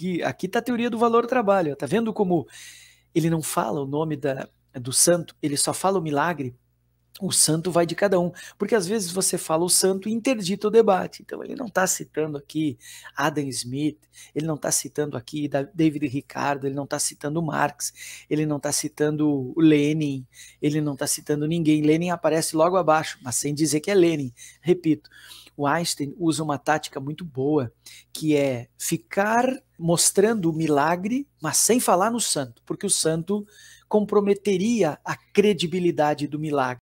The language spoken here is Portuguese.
Aqui, aqui tá a teoria do valor do trabalho. Tá vendo como ele não fala o nome da, do santo, ele só fala o milagre? O santo vai de cada um, porque às vezes você fala o santo e interdita o debate. Então ele não está citando aqui Adam Smith, ele não está citando aqui David Ricardo, ele não está citando Marx, ele não está citando Lenin, ele não está citando ninguém. Lenin aparece logo abaixo, mas sem dizer que é Lenin. Repito, o Einstein usa uma tática muito boa, que é ficar mostrando o milagre, mas sem falar no santo, porque o santo comprometeria a credibilidade do milagre.